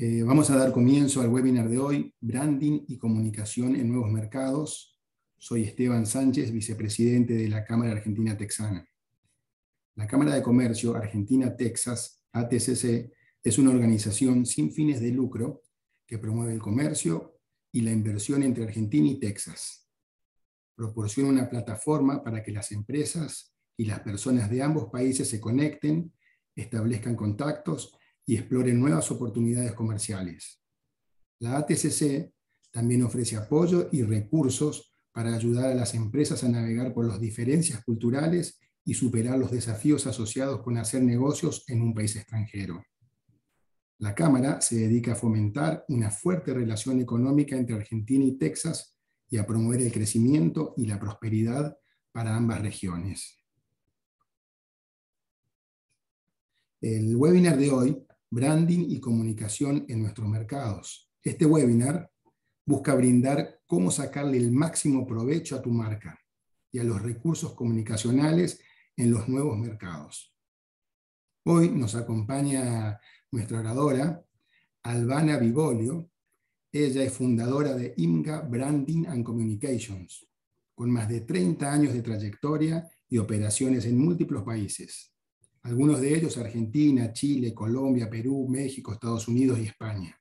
Eh, vamos a dar comienzo al webinar de hoy, Branding y Comunicación en Nuevos Mercados. Soy Esteban Sánchez, vicepresidente de la Cámara Argentina Texana. La Cámara de Comercio Argentina-Texas, ATCC, es una organización sin fines de lucro que promueve el comercio y la inversión entre Argentina y Texas. Proporciona una plataforma para que las empresas y las personas de ambos países se conecten, establezcan contactos y explore nuevas oportunidades comerciales. La ATCC también ofrece apoyo y recursos para ayudar a las empresas a navegar por las diferencias culturales y superar los desafíos asociados con hacer negocios en un país extranjero. La Cámara se dedica a fomentar una fuerte relación económica entre Argentina y Texas y a promover el crecimiento y la prosperidad para ambas regiones. El webinar de hoy branding y comunicación en nuestros mercados. Este webinar busca brindar cómo sacarle el máximo provecho a tu marca y a los recursos comunicacionales en los nuevos mercados. Hoy nos acompaña nuestra oradora, Albana Vivolio. Ella es fundadora de Inga Branding and Communications, con más de 30 años de trayectoria y operaciones en múltiples países algunos de ellos Argentina, Chile, Colombia, Perú, México, Estados Unidos y España.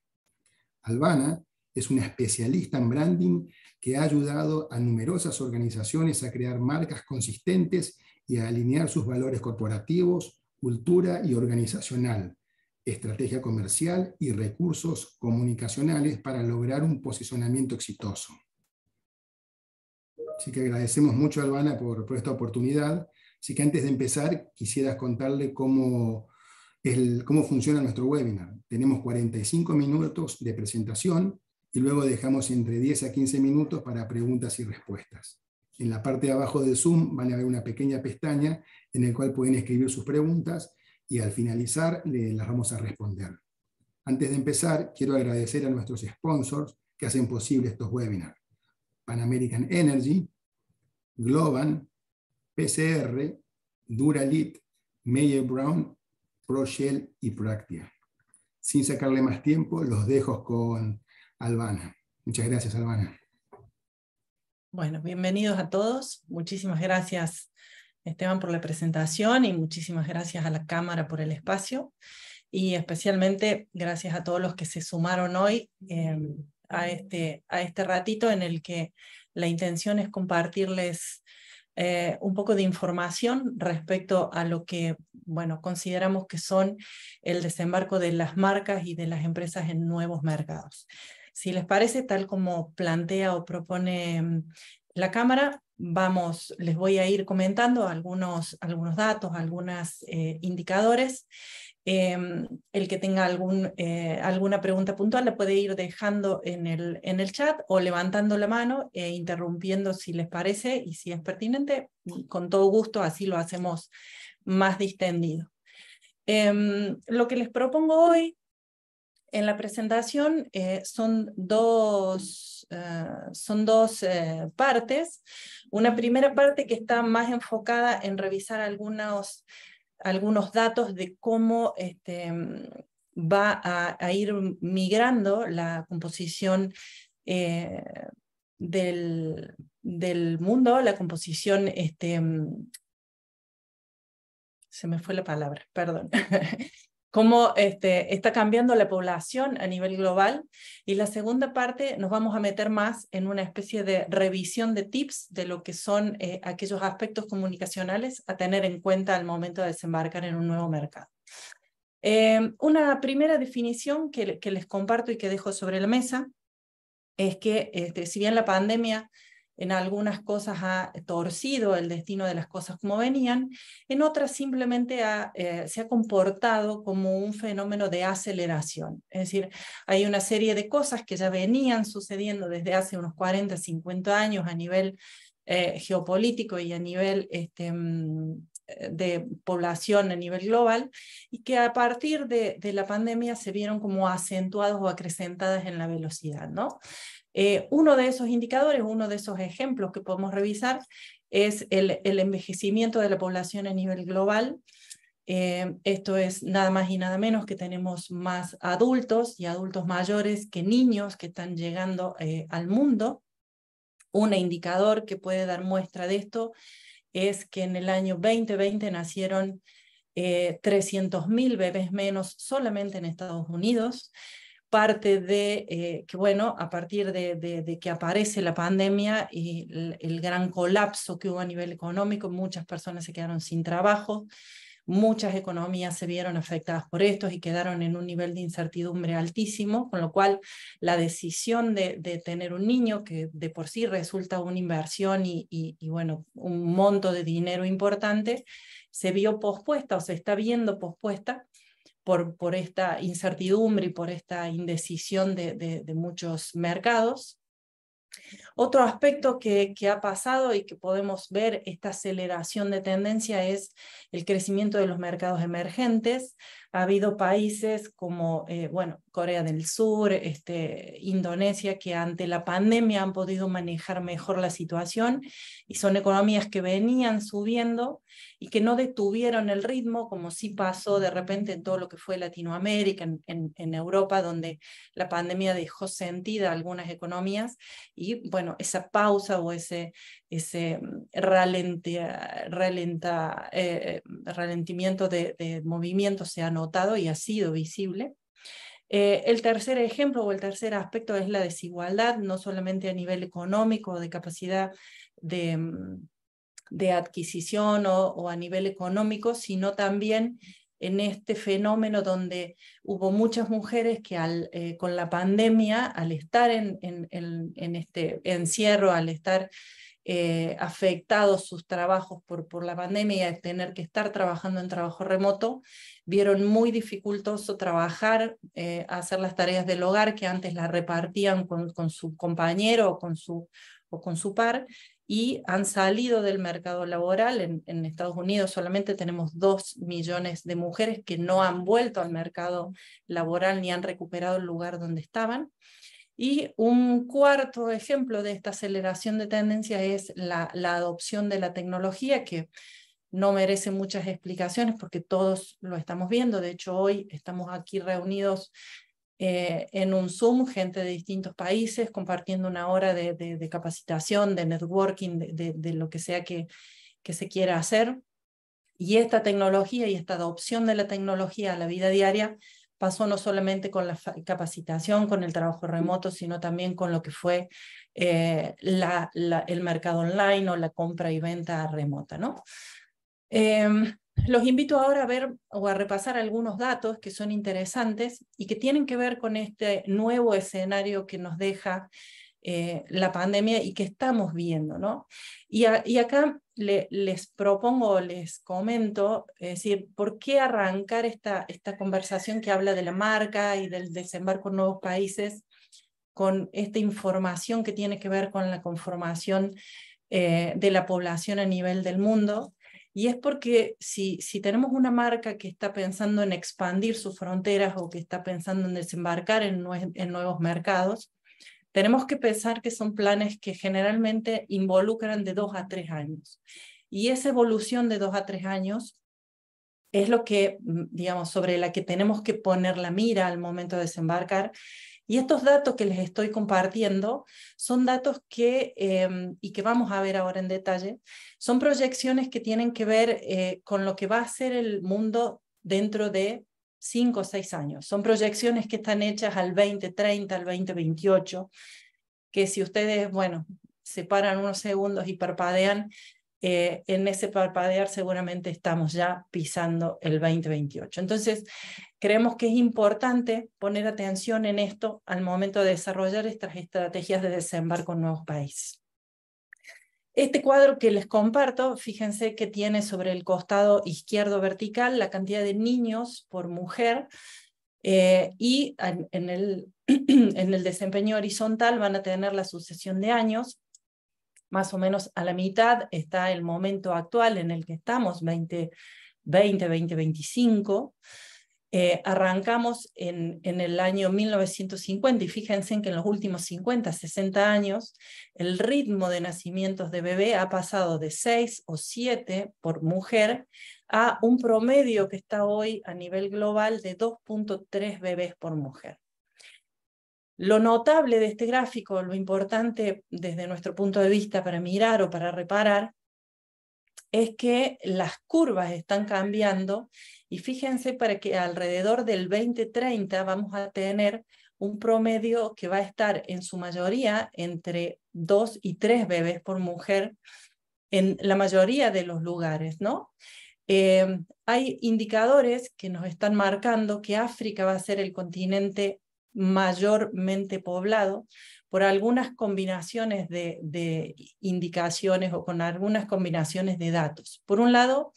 Albana es una especialista en branding que ha ayudado a numerosas organizaciones a crear marcas consistentes y a alinear sus valores corporativos, cultura y organizacional, estrategia comercial y recursos comunicacionales para lograr un posicionamiento exitoso. Así que agradecemos mucho a Albana por, por esta oportunidad Así que antes de empezar, quisiera contarle cómo, cómo funciona nuestro webinar. Tenemos 45 minutos de presentación y luego dejamos entre 10 a 15 minutos para preguntas y respuestas. En la parte de abajo de Zoom van a ver una pequeña pestaña en la cual pueden escribir sus preguntas y al finalizar le, las vamos a responder. Antes de empezar, quiero agradecer a nuestros sponsors que hacen posible estos webinars. Pan American Energy, Globan, PCR, Duralit, Meyer Brown, ProShell y Practia. Sin sacarle más tiempo, los dejo con Albana. Muchas gracias, Albana. Bueno, bienvenidos a todos. Muchísimas gracias, Esteban, por la presentación y muchísimas gracias a la Cámara por el espacio. Y especialmente gracias a todos los que se sumaron hoy em, a, este, a este ratito en el que la intención es compartirles eh, un poco de información respecto a lo que, bueno, consideramos que son el desembarco de las marcas y de las empresas en nuevos mercados. Si les parece, tal como plantea o propone mm, la Cámara, vamos, les voy a ir comentando algunos, algunos datos, algunos eh, indicadores. Em, el que tenga algún, eh, alguna pregunta puntual la puede ir dejando en el, en el chat o levantando la mano e interrumpiendo si les parece y si es pertinente. con todo gusto así lo hacemos más distendido. Em, lo que les propongo hoy en la presentación eh, son dos, eh, son dos partes. Una primera parte que está más enfocada en revisar algunos algunos datos de cómo este, mm, va a, ir migrando la composición eh, del, del, mundo, la composición, este, mm, se me fue la palabra, perdón, cómo este, está cambiando la población a nivel global. Y la segunda parte nos vamos a meter más en una especie de revisión de tips de lo que son eh, aquellos aspectos comunicacionales a tener en cuenta al momento de desembarcar en un nuevo mercado. Eh, una primera definición que, les comparto y que dejo sobre la mesa es que este, si bien la pandemia en algunas cosas ha torcido el destino de las cosas como venían, en otras simplemente eh, se ha comportado como un fenómeno de aceleración. Es decir, hay una serie de cosas que ya venían sucediendo desde hace unos 40, 50 años a nivel eh, geopolítico y a nivel este, mm, eh, de población a nivel global y que a partir de, la pandemia se vieron como acentuados o acrecentadas en la velocidad, ¿no? Eh, uno de esos indicadores, uno de esos ejemplos que podemos revisar es el, envejecimiento de la población a nivel global. Eh, esto es nada más y nada menos que tenemos más adultos y adultos mayores que niños que están llegando eh, al mundo. Un indicador que puede dar muestra de esto es que en el año 2020 nacieron 300.000 bebés menos solamente en Estados Unidos parte de eh, que, bueno, a partir de, que aparece la pandemia y el, gran colapso que hubo a nivel económico, muchas personas se quedaron sin trabajo, muchas economías se vieron afectadas por esto y quedaron en un nivel de incertidumbre altísimo, con lo cual la decisión de, tener un niño, que de por sí resulta una inversión y bueno, un monto de dinero importante, se vio pospuesta o se está viendo pospuesta por, esta incertidumbre y por esta indecisión de, muchos mercados. Otro aspecto que, ha pasado y que podemos ver esta aceleración de tendencia es el crecimiento de los mercados emergentes, ha habido países como, eh, bueno, Corea del Sur, este, Indonesia, que ante la pandemia han podido manejar mejor la situación y son economías que venían subiendo y que no detuvieron el ritmo, como sí pasó de repente en todo lo que fue Latinoamérica, en, en, Europa, donde la pandemia dejó sentida algunas economías y, bueno, esa pausa o ese, ese mm, ralente, ralenta, eh, eh, ralentimiento de, de movimiento se anotó y ha sido visible. Eh, el tercer ejemplo o el tercer aspecto es la desigualdad, no solamente a nivel económico, de capacidad de, mm, adquisición o, a nivel económico, sino también en este fenómeno donde hubo muchas mujeres que al, eh, con la pandemia, al estar en, en este encierro, al estar eh, afectados sus trabajos por, la pandemia y tener que estar trabajando en trabajo remoto, vieron muy dificultoso trabajar, eh, hacer las tareas del hogar que antes las repartían con, su compañero o con su, par y han salido del mercado laboral. en, Estados Unidos solamente tenemos dos millones de mujeres que no han vuelto al mercado laboral ni han recuperado el lugar donde estaban. Y un cuarto ejemplo de esta aceleración de tendencia es la, adopción de la tecnología, que no merece muchas explicaciones porque todos lo estamos viendo. De hecho, hoy estamos aquí reunidos eh, en un Zoom, gente de distintos países, compartiendo una hora de, capacitación, de networking, de, lo que sea que, se quiera hacer. Y esta tecnología y esta adopción de la tecnología a la vida diaria pasó no solamente con la capacitación, con el trabajo remoto, sino también con lo que fue eh, el mercado online o la compra y venta remota. ¿no? Em, los invito ahora a ver o a repasar algunos datos que son interesantes y que tienen que ver con este nuevo escenario que nos deja eh, la pandemia y que estamos viendo, ¿no? Y, acá les propongo, les comento, decir, ¿por qué arrancar esta, esta conversación que habla de la marca y del desembarco en nuevos países con esta información que tiene que ver con la conformación eh, de la población a nivel del mundo? Y es porque si, si tenemos una marca que está pensando en expandir sus fronteras o que está pensando en desembarcar en nuevos mercados, tenemos que pensar que son planes que generalmente involucran de dos a tres años. Y esa evolución de dos a tres años es lo que, mm, digamos, sobre la que tenemos que poner la mira al momento de desembarcar. Y estos datos que les estoy compartiendo son datos que, em, y que vamos a ver ahora en detalle, son proyecciones que tienen que ver eh, con lo que va a ser el mundo dentro de cinco o seis años. Son proyecciones que están hechas al 2030, al 2028, que si ustedes, bueno, se paran unos segundos y parpadean, eh, en ese parpadear seguramente estamos ya pisando el 2028. Entonces, creemos que es importante poner atención en esto al momento de desarrollar estas estrategias de desembarco en nuevos países. Este cuadro que les comparto, fíjense que tiene sobre el costado izquierdo vertical la cantidad de niños por mujer eh, y en, el, en el desempeño horizontal van a tener la sucesión de años. Más o menos a la mitad está el momento actual en el que estamos, 2020, 2025. Eh, arrancamos en, el año 1950 y fíjense en que en los últimos 50, 60 años, el ritmo de nacimientos de bebé ha pasado de 6 o 7 por mujer a un promedio que está hoy a nivel global de 2.3 bebés por mujer. Lo notable de este gráfico, lo importante desde nuestro punto de vista para mirar o para reparar, es que las curvas están cambiando y fíjense para que alrededor del 2030 vamos a tener un promedio que va a estar en su mayoría entre dos y tres bebés por mujer en la mayoría de los lugares, ¿no? Em, hay indicadores que nos están marcando que África va a ser el continente mayormente poblado, por algunas combinaciones de, indicaciones o con algunas combinaciones de datos. Por un lado,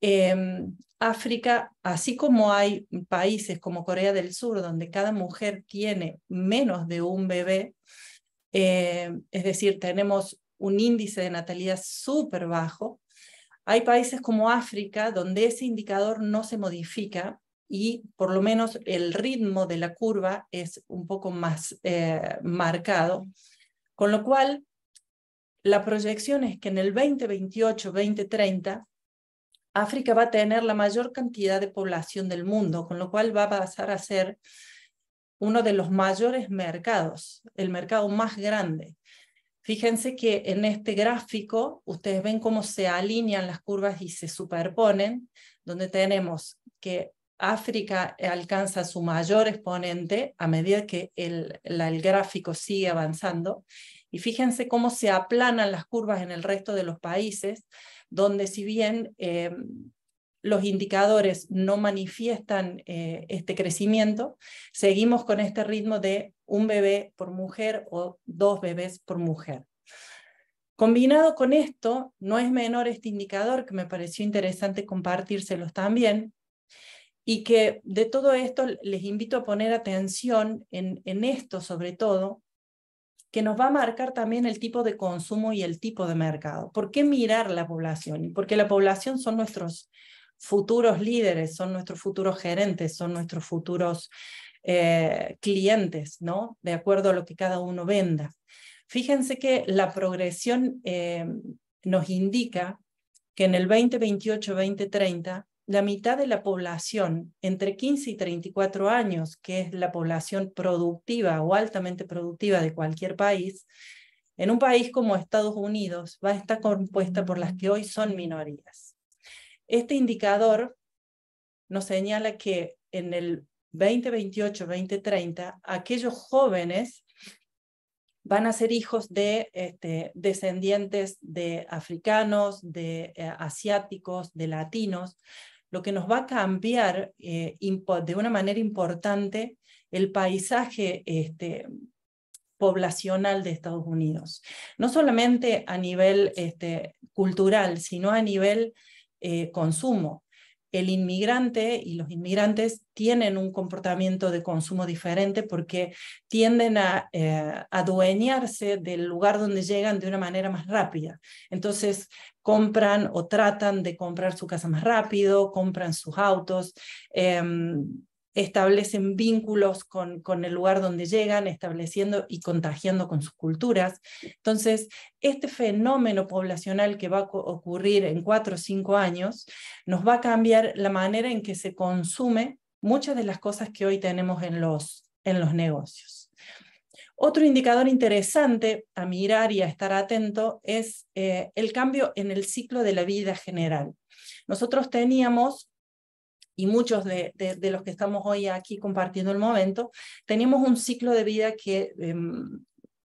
em, África, así como hay países como Corea del Sur, donde cada mujer tiene menos de un bebé, em, es decir, tenemos un índice de natalidad súper bajo, hay países como África donde ese indicador no se modifica y por lo menos el ritmo de la curva es un poco más eh, marcado, con lo cual la proyección es que en el 2028, 2030, África va a tener la mayor cantidad de población del mundo, con lo cual va a pasar a ser uno de los mayores mercados, el mercado más grande. Fíjense que en este gráfico ustedes ven cómo se alinean las curvas y se superponen, donde tenemos que África alcanza su mayor exponente a medida que el, gráfico sigue avanzando. Y fíjense cómo se aplanan las curvas en el resto de los países, donde si bien em, los indicadores no manifiestan eh, este crecimiento, seguimos con este ritmo de un bebé por mujer o dos bebés por mujer. Combinado con esto, no es menor este indicador que me pareció interesante compartírselos también, y que de todo esto les invito a poner atención en, esto sobre todo, que nos va a marcar también el tipo de consumo y el tipo de mercado. ¿Por qué mirar la población? Porque la población son nuestros futuros líderes, son nuestros futuros gerentes, son nuestros futuros eh, clientes, ¿no? De acuerdo a lo que cada uno venda. Fíjense que la progresión eh, nos indica que en el 2028-2030 la mitad de la población entre 15 y 34 años, que es la población productiva o altamente productiva de cualquier país, en un país como Estados Unidos va a estar compuesta por las que hoy son minorías. Este indicador nos señala que en el 2028-2030, aquellos jóvenes van a ser hijos de este, descendientes de africanos, de eh, asiáticos, de latinos, lo que nos va a cambiar eh, de una manera importante el paisaje este, poblacional de Estados Unidos. No solamente a nivel este, cultural, sino a nivel eh, consumo. El inmigrante y los inmigrantes tienen un comportamiento de consumo diferente porque tienden a eh, adueñarse del lugar donde llegan de una manera más rápida. Entonces, compran o tratan de comprar su casa más rápido, compran sus autos, em, establecen vínculos con, con, el lugar donde llegan, estableciendo y contagiando con sus culturas. Entonces, este fenómeno poblacional que va a ocurrir en cuatro o cinco años nos va a cambiar la manera en que se consume muchas de las cosas que hoy tenemos en los, en los negocios. Otro indicador interesante a mirar y a estar atento es eh, el cambio en el ciclo de la vida general. Nosotros teníamos, y muchos de, los que estamos hoy aquí compartiendo el momento, teníamos un ciclo de vida que em,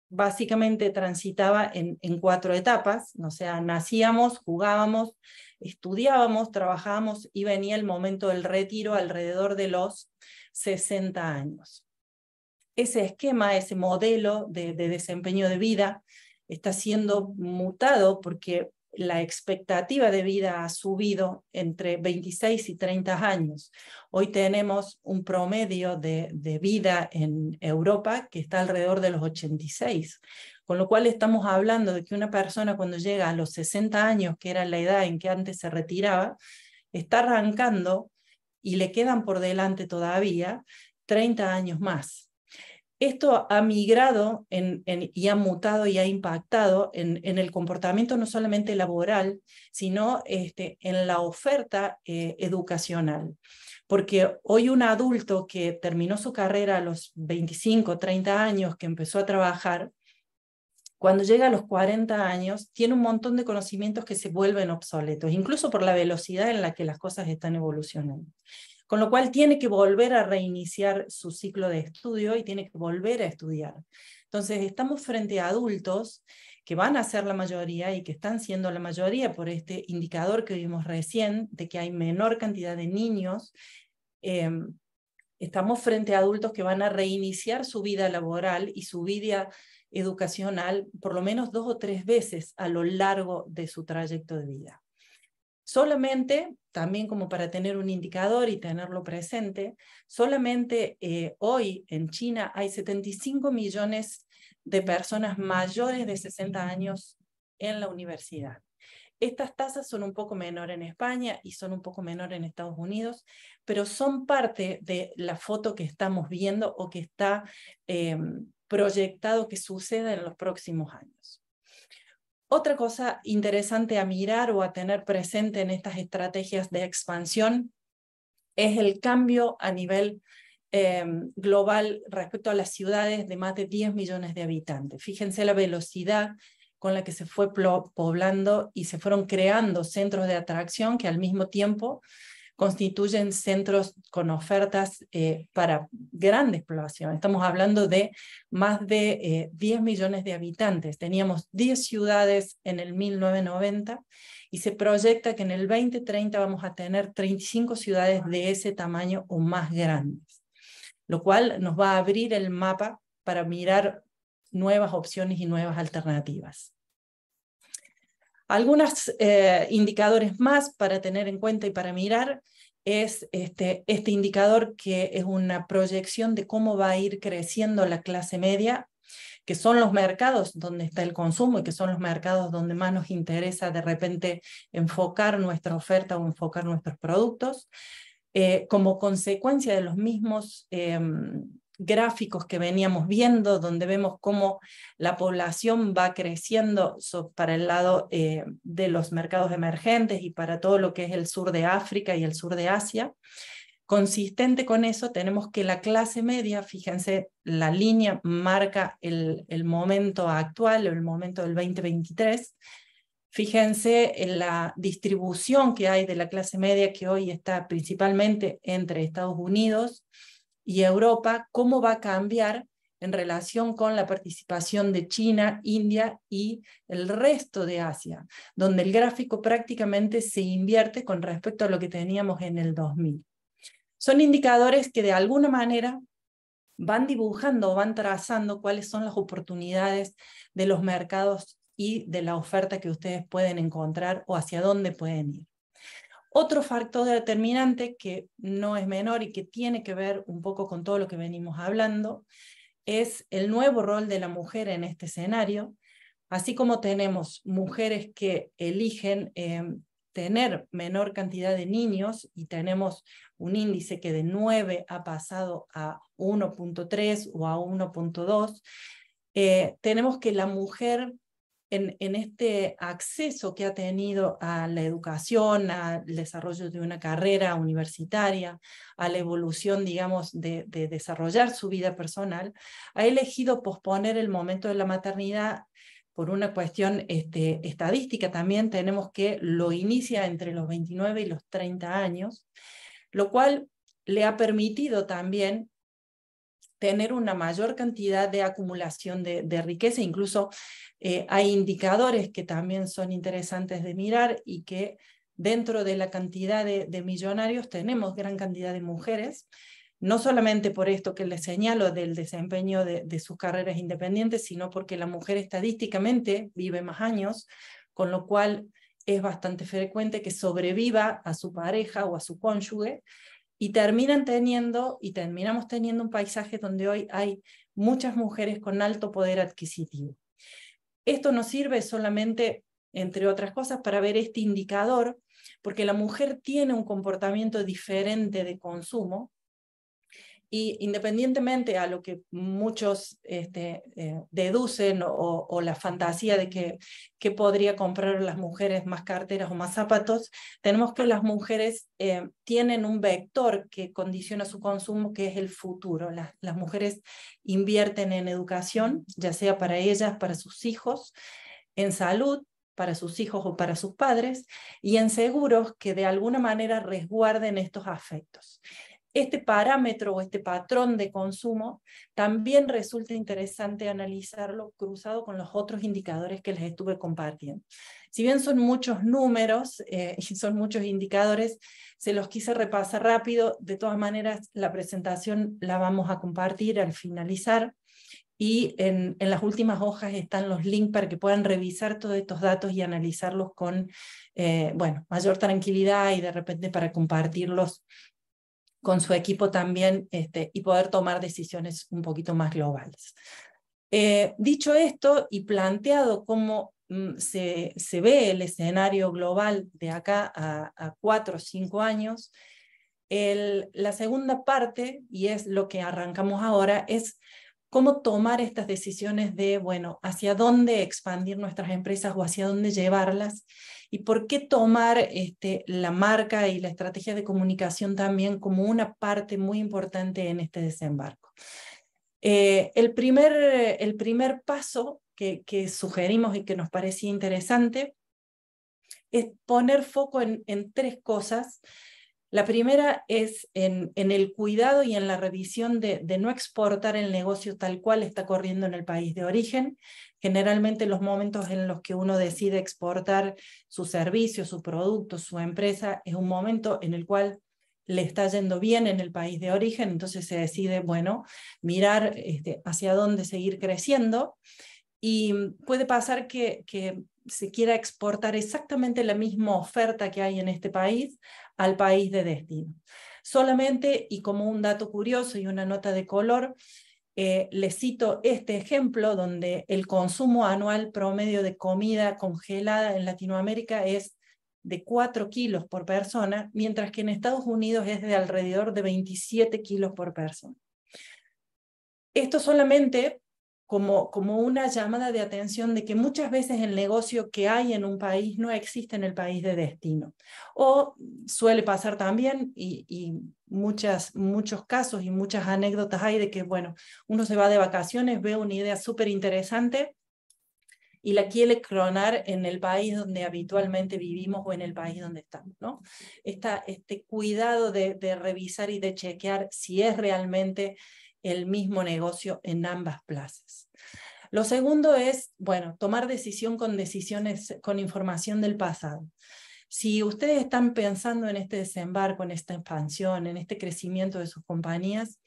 básicamente transitaba en, en, cuatro etapas, o sea, nacíamos, jugábamos, estudiábamos, trabajábamos y venía el momento del retiro alrededor de los 60 años ese esquema, ese modelo de, desempeño de vida está siendo mutado porque la expectativa de vida ha subido entre 26 y 30 años. Hoy tenemos un promedio de, de, vida en Europa que está alrededor de los 86, con lo cual estamos hablando de que una persona cuando llega a los 60 años, que era la edad en que antes se retiraba, está arrancando y le quedan por delante todavía 30 años más esto ha migrado y ha mutado y ha impactado en, el comportamiento no solamente laboral, sino este, en la oferta eh, educacional. Porque hoy un adulto que terminó su carrera a los 25, 30 años, que empezó a trabajar, cuando llega a los 40 años, tiene un montón de conocimientos que se vuelven obsoletos, incluso por la velocidad en la que las cosas están evolucionando con lo cual tiene que volver a reiniciar su ciclo de estudio y tiene que volver a estudiar. Entonces, estamos frente a adultos que van a ser la mayoría y que están siendo la mayoría por este indicador que vimos recién de que hay menor cantidad de niños. Em, estamos frente a adultos que van a reiniciar su vida laboral y su vida educacional por lo menos dos o tres veces a lo largo de su trayecto de vida. Solamente, también como para tener un indicador y tenerlo presente, solamente eh, hoy en China hay 75 millones de personas mayores de 60 años en la universidad. Estas tasas son un poco menor en España y son un poco menor en Estados Unidos, pero son parte de la foto que estamos viendo o que está em, proyectado que suceda en los próximos años. Otra cosa interesante a mirar o a tener presente en estas estrategias de expansión es el cambio a nivel eh, global respecto a las ciudades de más de 10 millones de habitantes. Fíjense la velocidad con la que se fue poblando y se fueron creando centros de atracción que al mismo tiempo constituyen centros con ofertas eh, para grandes poblaciones. Estamos hablando de más de 10 eh, millones de habitantes. Teníamos 10 ciudades en el 1990 y se proyecta que en el 2030 vamos a tener 35 ciudades de ese tamaño o más grandes, lo cual nos va a abrir el mapa para mirar nuevas opciones y nuevas alternativas. Algunos eh, indicadores más para tener en cuenta y para mirar es este, este, indicador que es una proyección de cómo va a ir creciendo la clase media, que son los mercados donde está el consumo y que son los mercados donde más nos interesa de repente enfocar nuestra oferta o enfocar nuestros productos. Eh, como consecuencia de los mismos em, gráficos que veníamos viendo, donde vemos cómo la población va creciendo para el lado eh, de los mercados emergentes y para todo lo que es el sur de África y el sur de Asia. Consistente con eso, tenemos que la clase media, fíjense, la línea marca el, momento actual, el momento del 2023. Fíjense en la distribución que hay de la clase media que hoy está principalmente entre Estados Unidos, y Europa, cómo va a cambiar en relación con la participación de China, India y el resto de Asia, donde el gráfico prácticamente se invierte con respecto a lo que teníamos en el 2000. Son indicadores que de alguna manera van dibujando o van trazando cuáles son las oportunidades de los mercados y de la oferta que ustedes pueden encontrar o hacia dónde pueden ir. Otro factor determinante que no es menor y que tiene que ver un poco con todo lo que venimos hablando es el nuevo rol de la mujer en este escenario. Así como tenemos mujeres que eligen em, tener menor cantidad de niños y tenemos un índice que de 9 ha pasado a 1.3 o a 1.2, eh, tenemos que la mujer en, este acceso que ha tenido a la educación, al desarrollo de una carrera universitaria, a la evolución, digamos, de, desarrollar su vida personal, ha elegido posponer el momento de la maternidad por una cuestión este, estadística también tenemos que lo inicia entre los 29 y los 30 años, lo cual le ha permitido también tener una mayor cantidad de acumulación de, riqueza. Incluso eh, hay indicadores que también son interesantes de mirar y que dentro de la cantidad de, millonarios tenemos gran cantidad de mujeres no solamente por esto que les señalo del desempeño de, de, sus carreras independientes, sino porque la mujer estadísticamente vive más años, con lo cual es bastante frecuente que sobreviva a su pareja o a su cónyuge y terminan teniendo y terminamos teniendo un paisaje donde hoy hay muchas mujeres con alto poder adquisitivo. Esto nos sirve solamente, entre otras cosas, para ver este indicador, porque la mujer tiene un comportamiento diferente de consumo y independientemente a lo que muchos este, eh, deducen o, la fantasía de que, que, podría comprar las mujeres más carteras o más zapatos, tenemos que las mujeres eh, tienen un vector que condiciona su consumo, que es el futuro. Las, las mujeres invierten en educación, ya sea para ellas, para sus hijos, en salud, para sus hijos o para sus padres, y en seguros que de alguna manera resguarden estos afectos este parámetro o este patrón de consumo también resulta interesante analizarlo cruzado con los otros indicadores que les estuve compartiendo. Si bien son muchos números eh, y son muchos indicadores, se los quise repasar rápido. De todas maneras, la presentación la vamos a compartir al finalizar y en, las últimas hojas están los links para que puedan revisar todos estos datos y analizarlos con eh, bueno, mayor tranquilidad y de repente para compartirlos con su equipo también este, y poder tomar decisiones un poquito más globales. Eh, dicho esto y planteado cómo mm, se, ve el escenario global de acá a, cuatro o cinco años, la segunda parte, y es lo que arrancamos ahora, es cómo tomar estas decisiones de, bueno, hacia dónde expandir nuestras empresas o hacia dónde llevarlas ¿Y por qué tomar este, la marca y la estrategia de comunicación también como una parte muy importante en este desembarco? Eh, el, primer, el primer paso que, sugerimos y que nos parecía interesante es poner foco en tres cosas la primera es en, el cuidado y en la revisión de, no exportar el negocio tal cual está corriendo en el país de origen. Generalmente los momentos en los que uno decide exportar su servicio, su producto, su empresa, es un momento en el cual le está yendo bien en el país de origen, entonces se decide, bueno, mirar este, hacia dónde seguir creciendo. Y puede pasar que se quiera exportar exactamente la misma oferta que hay en este país al país de destino. Solamente, y como un dato curioso y una nota de color, eh, le les cito este ejemplo donde el consumo anual promedio de comida congelada en Latinoamérica es de 4 kilos por persona, mientras que en Estados Unidos es de alrededor de 27 kilos por persona. Esto solamente como, una llamada de atención de que muchas veces el negocio que hay en un país no existe en el país de destino. O suele pasar también, y, muchas, muchos casos y muchas anécdotas hay de que, bueno, uno se va de vacaciones, ve una idea súper interesante y la quiere clonar en el país donde habitualmente vivimos o en el país donde estamos. ¿no? este cuidado de, de revisar y de chequear si es realmente el mismo negocio en ambas plazas. Lo segundo es, bueno, tomar decisión con decisiones, con información del pasado. Si ustedes están pensando en este desembarco, en esta expansión, en este crecimiento de sus compañías,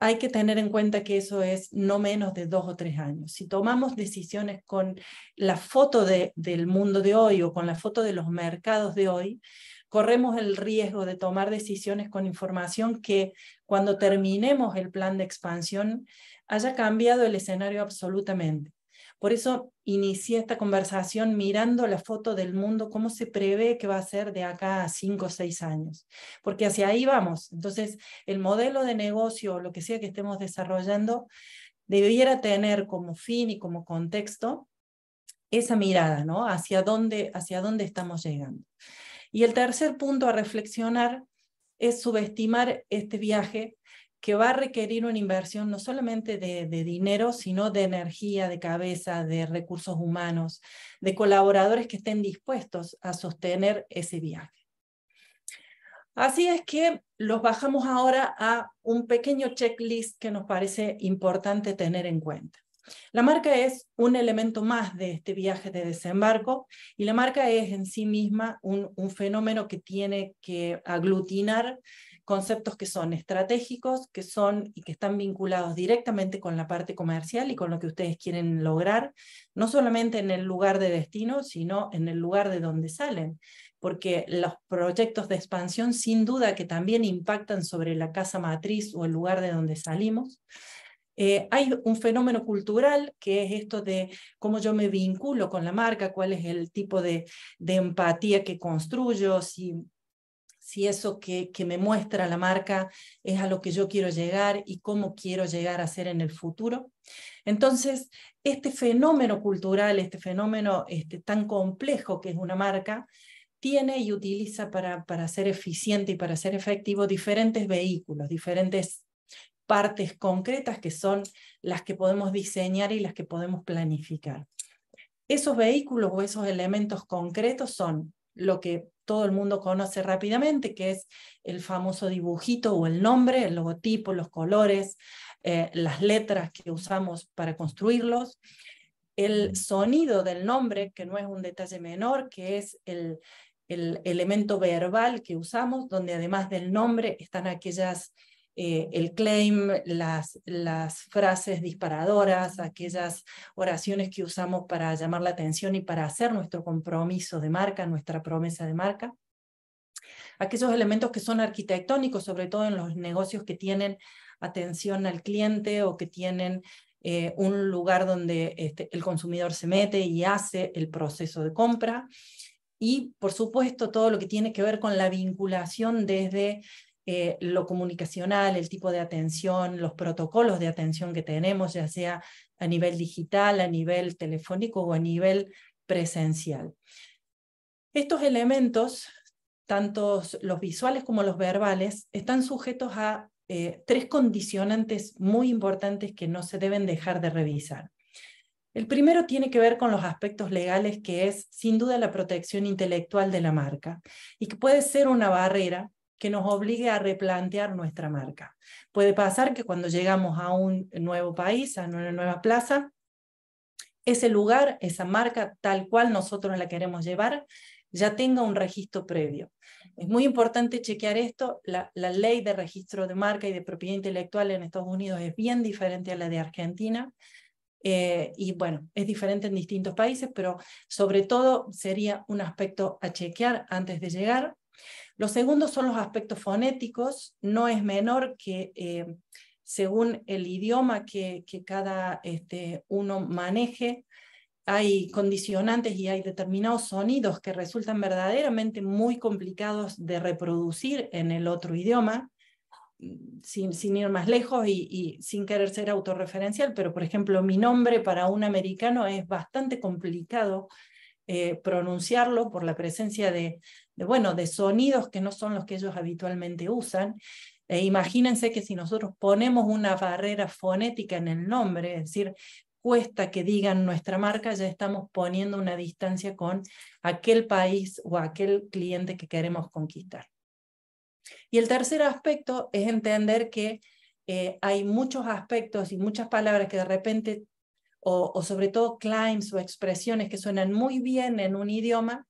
hay que tener en cuenta que eso es no menos de dos o tres años. Si tomamos decisiones con la foto del mundo de hoy o con la foto de los mercados de hoy, corremos el riesgo de tomar decisiones con información que cuando terminemos el plan de expansión haya cambiado el escenario absolutamente. Por eso inicié esta conversación mirando la foto del mundo, cómo se prevé que va a ser de acá a cinco o seis años, porque hacia ahí vamos. Entonces, el modelo de negocio lo que sea que estemos desarrollando debiera tener como fin y como contexto esa mirada, ¿no? Hacia dónde, hacia dónde estamos llegando. Y el tercer punto a reflexionar es subestimar este viaje que va a requerir una inversión no solamente de, dinero, sino de energía, de cabeza, de recursos humanos, de colaboradores que estén dispuestos a sostener ese viaje. Así es que los bajamos ahora a un pequeño checklist que nos parece importante tener en cuenta. La marca es un elemento más de este viaje de desembarco y la marca es en sí misma un, fenómeno que tiene que aglutinar conceptos que son estratégicos, que son y que están vinculados directamente con la parte comercial y con lo que ustedes quieren lograr, no solamente en el lugar de destino, sino en el lugar de donde salen, porque los proyectos de expansión sin duda que también impactan sobre la casa matriz o el lugar de donde salimos eh, hay un fenómeno cultural que es esto de cómo yo me vinculo con la marca, cuál es el tipo de, empatía que construyo, si, si eso que, que, me muestra la marca es a lo que yo quiero llegar y cómo quiero llegar a ser en el futuro. Entonces, este fenómeno cultural, este fenómeno este, tan complejo que es una marca, tiene y utiliza para, para ser eficiente y para ser efectivo diferentes vehículos, diferentes partes concretas que son las que podemos diseñar y las que podemos planificar. Esos vehículos o esos elementos concretos son lo que todo el mundo conoce rápidamente, que es el famoso dibujito o el nombre, el logotipo, los colores, eh, las letras que usamos para construirlos, el sonido del nombre, que no es un detalle menor, que es el, el elemento verbal que usamos, donde además del nombre están aquellas eh, el claim, las, frases disparadoras, aquellas oraciones que usamos para llamar la atención y para hacer nuestro compromiso de marca, nuestra promesa de marca. Aquellos elementos que son arquitectónicos, sobre todo en los negocios que tienen atención al cliente o que tienen eh, un lugar donde este, el consumidor se mete y hace el proceso de compra. Y, por supuesto, todo lo que tiene que ver con la vinculación desde eh, lo comunicacional, el tipo de atención, los protocolos de atención que tenemos, ya sea a nivel digital, a nivel telefónico o a nivel presencial. Estos elementos, tanto los visuales como los verbales, están sujetos a eh, tres condicionantes muy importantes que no se deben dejar de revisar. El primero tiene que ver con los aspectos legales, que es sin duda la protección intelectual de la marca y que puede ser una barrera que nos obligue a replantear nuestra marca. Puede pasar que cuando llegamos a un nuevo país, a una nueva plaza, ese lugar, esa marca tal cual nosotros la queremos llevar, ya tenga un registro previo. Es muy importante chequear esto. La, ley de registro de marca y de propiedad intelectual en Estados Unidos es bien diferente a la de Argentina. Eh, y bueno, es diferente en distintos países, pero sobre todo sería un aspecto a chequear antes de llegar. Los segundos son los aspectos fonéticos. No es menor que eh, según el idioma que, cada este, uno maneje, hay condicionantes y hay determinados sonidos que resultan verdaderamente muy complicados de reproducir en el otro idioma, sin, ir más lejos y, y, sin querer ser autorreferencial, pero por ejemplo mi nombre para un americano es bastante complicado eh, pronunciarlo por la presencia de, bueno, de sonidos que no son los que ellos habitualmente usan. E imagínense que si nosotros ponemos una barrera fonética en el nombre, es decir, cuesta que digan nuestra marca, ya estamos poniendo una distancia con aquel país o aquel cliente que queremos conquistar. Y el tercer aspecto es entender que eh, hay muchos aspectos y muchas palabras que de repente o, sobre todo climbs o expresiones que suenan muy bien en un idioma,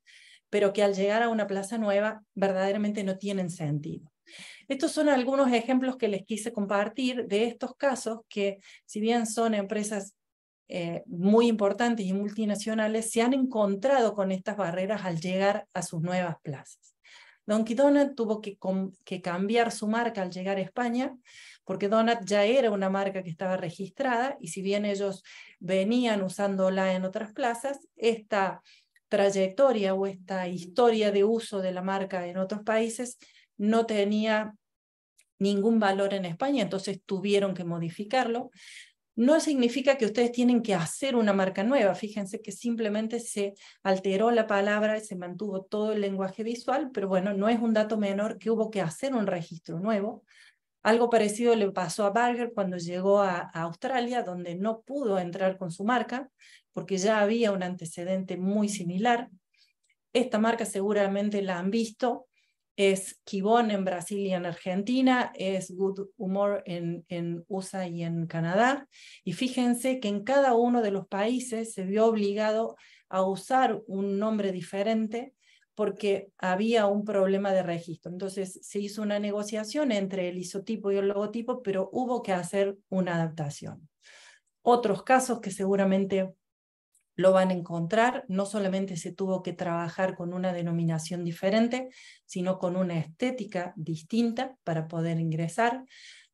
pero que al llegar a una plaza nueva verdaderamente no tienen sentido. Estos son algunos ejemplos que les quise compartir de estos casos que, si bien son empresas eh, muy importantes y multinacionales, se han encontrado con estas barreras al llegar a sus nuevas plazas. Don Donut tuvo que cambiar su marca al llegar a España porque Donut ya era una marca que estaba registrada y si bien ellos venían usándola en otras plazas, esta trayectoria o esta historia de uso de la marca en otros países no tenía ningún valor en España, entonces tuvieron que modificarlo. No significa que ustedes tienen que hacer una marca nueva, fíjense que simplemente se alteró la palabra, y se mantuvo todo el lenguaje visual, pero bueno, no es un dato menor que hubo que hacer un registro nuevo, algo parecido le pasó a Barger cuando llegó a, Australia, donde no pudo entrar con su marca, porque ya había un antecedente muy similar. Esta marca seguramente la han visto. Es Kibon en Brasil y en Argentina, es Good Humor en USA y en Canadá. Y fíjense que en cada uno de los países se vio obligado a usar un nombre diferente porque había un problema de registro. Entonces se hizo una negociación entre el isotipo y el logotipo, pero hubo que hacer una adaptación. Otros casos que seguramente lo van a encontrar, no solamente se tuvo que trabajar con una denominación diferente, sino con una estética distinta para poder ingresar.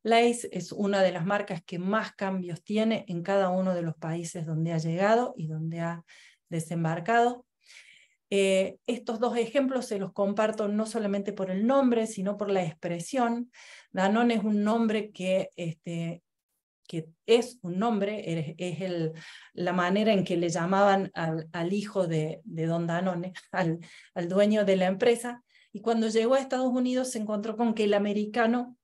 Lace es una de las marcas que más cambios tiene en cada uno de los países donde ha llegado y donde ha desembarcado. Eh, estos dos ejemplos se los comparto no solamente por el nombre, sino por la expresión. Danone es un nombre que, este, es un nombre, es, la manera en que le llamaban al, hijo de, don Danone, al, al dueño de la empresa. Y cuando llegó a Estados Unidos se encontró con que el americano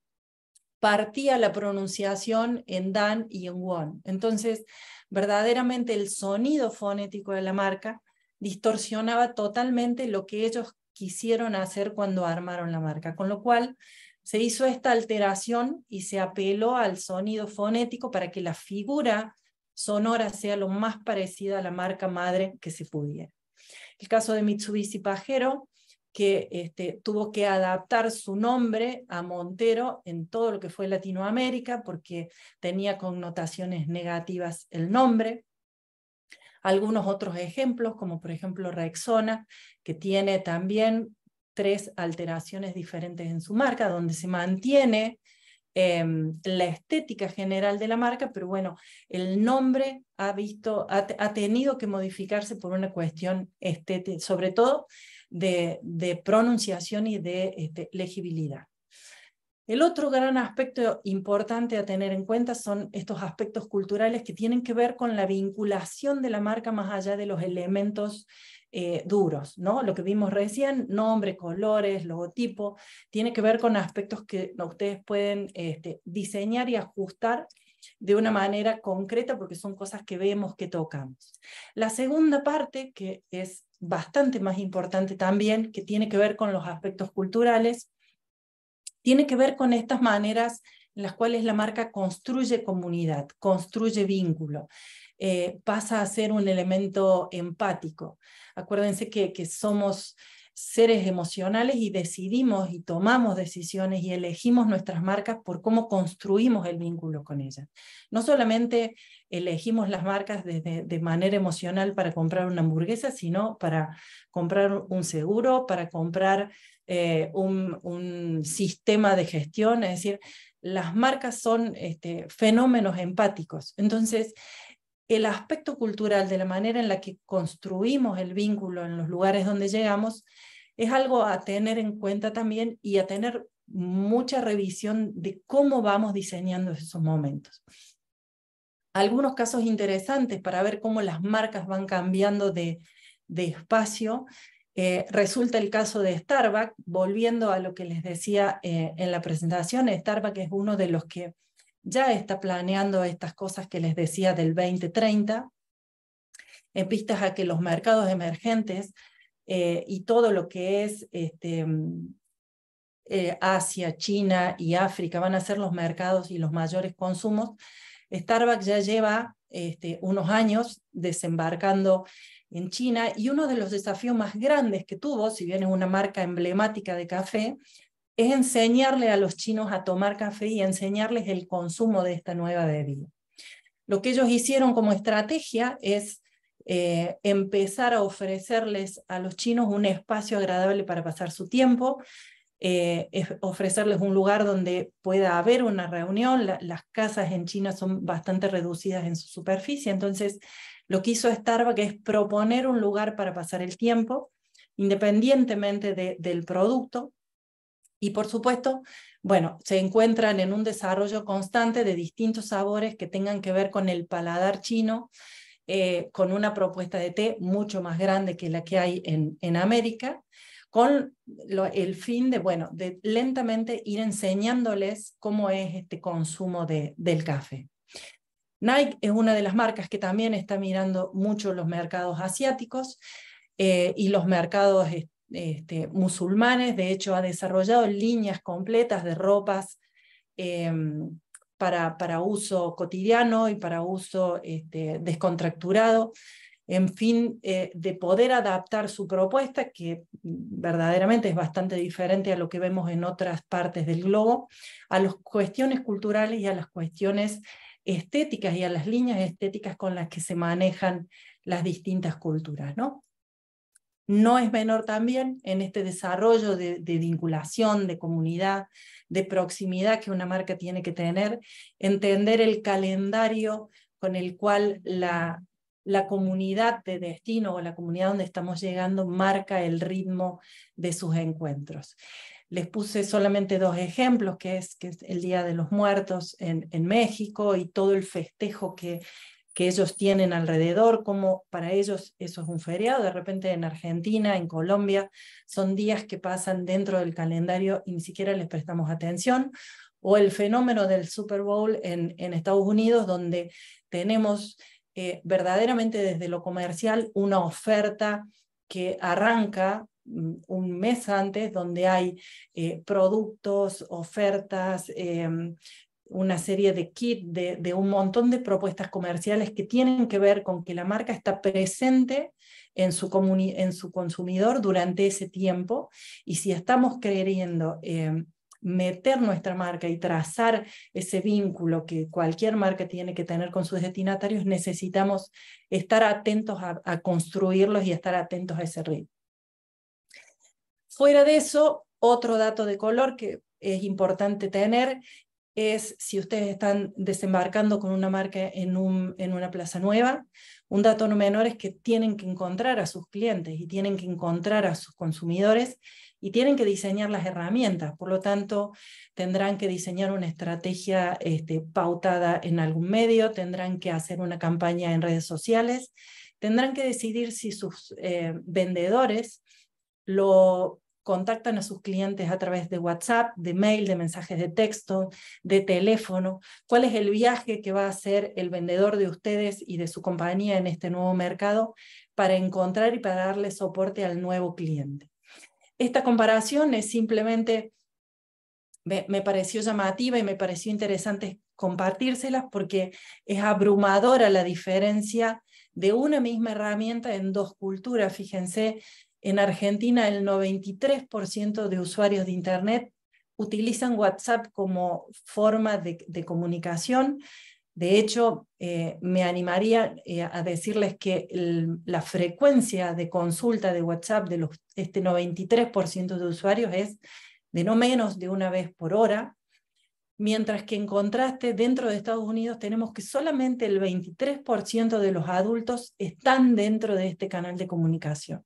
partía la pronunciación en Dan y en Won. Entonces, verdaderamente el sonido fonético de la marca distorsionaba totalmente lo que ellos quisieron hacer cuando armaron la marca, con lo cual se hizo esta alteración y se apeló al sonido fonético para que la figura sonora sea lo más parecida a la marca madre que se pudiera. El caso de Mitsubishi Pajero, que este, tuvo que adaptar su nombre a Montero en todo lo que fue Latinoamérica porque tenía connotaciones negativas el nombre. Algunos otros ejemplos, como por ejemplo Rexona, que tiene también tres alteraciones diferentes en su marca, donde se mantiene em, la estética general de la marca, pero bueno, el nombre ha, visto, ha, tenido que modificarse por una cuestión estética, sobre todo de, pronunciación y de este, legibilidad. El otro gran aspecto importante a tener en cuenta son estos aspectos culturales que tienen que ver con la vinculación de la marca más allá de los elementos eh, duros, ¿no? Lo que vimos recién, nombre, colores, logotipo, tiene que ver con aspectos que ustedes pueden este, diseñar y ajustar de una manera concreta porque son cosas que vemos, que tocamos. La segunda parte, que es bastante más importante también, que tiene que ver con los aspectos culturales, tiene que ver con estas maneras en las cuales la marca construye comunidad, construye vínculo, eh, pasa a ser un elemento empático. Acuérdense que, somos seres emocionales y decidimos y tomamos decisiones y elegimos nuestras marcas por cómo construimos el vínculo con ellas. No solamente elegimos las marcas de, manera emocional para comprar una hamburguesa, sino para comprar un seguro, para comprar eh, un, sistema de gestión, es decir, las marcas son este, fenómenos empáticos. Entonces, el aspecto cultural de la manera en la que construimos el vínculo en los lugares donde llegamos es algo a tener en cuenta también y a tener mucha revisión de cómo vamos diseñando esos momentos. Algunos casos interesantes para ver cómo las marcas van cambiando de espacio eh, resulta el caso de Starbucks, volviendo a lo que les decía eh, en la presentación, Starbucks es uno de los que ya está planeando estas cosas que les decía del 2030, en pistas a que los mercados emergentes eh, y todo lo que es este, mm, Asia, China y África van a ser los mercados y los mayores consumos. Starbucks ya lleva este, unos años desembarcando en China, y uno de los desafíos más grandes que tuvo, si bien es una marca emblemática de café, es enseñarle a los chinos a tomar café y enseñarles el consumo de esta nueva bebida. Lo que ellos hicieron como estrategia es eh, empezar a ofrecerles a los chinos un espacio agradable para pasar su tiempo, eh, ofrecerles un lugar donde pueda haber una reunión. las casas en China son bastante reducidas en su superficie, entonces lo que hizo Starbucks es proponer un lugar para pasar el tiempo, independientemente del producto. Y por supuesto, bueno, se encuentran en un desarrollo constante de distintos sabores que tengan que ver con el paladar chino, eh, con una propuesta de té mucho más grande que la que hay en, América, con el fin de, bueno, de lentamente ir enseñándoles cómo es este consumo del café. Nike es una de las marcas que también está mirando mucho los mercados asiáticos eh, y los mercados este, musulmanes. De hecho, ha desarrollado líneas completas de ropas em, para, para, uso cotidiano y para uso este, descontracturado en fin, eh, de poder adaptar su propuesta, que verdaderamente es bastante diferente a lo que vemos en otras partes del globo, a las cuestiones culturales y a las cuestiones estéticas y a las líneas estéticas con las que se manejan las distintas culturas. ¿no? no es menor también en este desarrollo de, vinculación, de comunidad, de proximidad que una marca tiene que tener, entender el calendario con el cual la comunidad de destino o la comunidad donde estamos llegando marca el ritmo de sus encuentros. Les puse solamente dos ejemplos, que es, que el Día de los Muertos en, México y todo el festejo que, que ellos tienen alrededor, como para ellos eso es un feriado, de repente en Argentina, en Colombia, son días que pasan dentro del calendario y ni siquiera les prestamos atención, o el fenómeno del Super Bowl en, Estados Unidos, donde tenemos eh, verdaderamente desde lo comercial una oferta que arranca Mm, un mes antes donde hay eh, productos, ofertas, em, una serie de kits de, un montón de propuestas comerciales que tienen que ver con que la marca está presente en su, en su consumidor durante ese tiempo y si estamos queriendo em, meter nuestra marca y trazar ese vínculo que cualquier marca tiene que tener con sus destinatarios, necesitamos estar atentos a, a construirlos y estar atentos a ese ritmo. Fuera de eso, otro dato de color que es importante tener es si ustedes están desembarcando con una marca en, un, en una plaza nueva. Un dato no menor es que tienen que encontrar a sus clientes y tienen que encontrar a sus consumidores y tienen que diseñar las herramientas. Por lo tanto, tendrán que diseñar una estrategia este, pautada en algún medio, tendrán que hacer una campaña en redes sociales, tendrán que decidir si sus eh, vendedores lo contactan a sus clientes a través de WhatsApp, de mail, de mensajes de texto, de teléfono, cuál es el viaje que va a hacer el vendedor de ustedes y de su compañía en este nuevo mercado para encontrar y para darle soporte al nuevo cliente. Esta comparación es simplemente, me, me pareció llamativa y me pareció interesante compartírselas porque es abrumadora la diferencia de una misma herramienta en dos culturas. Fíjense en Argentina el 93% de usuarios de Internet utilizan WhatsApp como forma de, comunicación. De hecho, eh, me animaría eh, a decirles que la frecuencia de consulta de WhatsApp de este 93% de usuarios es de no menos de una vez por hora, mientras que en contraste dentro de Estados Unidos tenemos que solamente el 23% de los adultos están dentro de este canal de comunicación.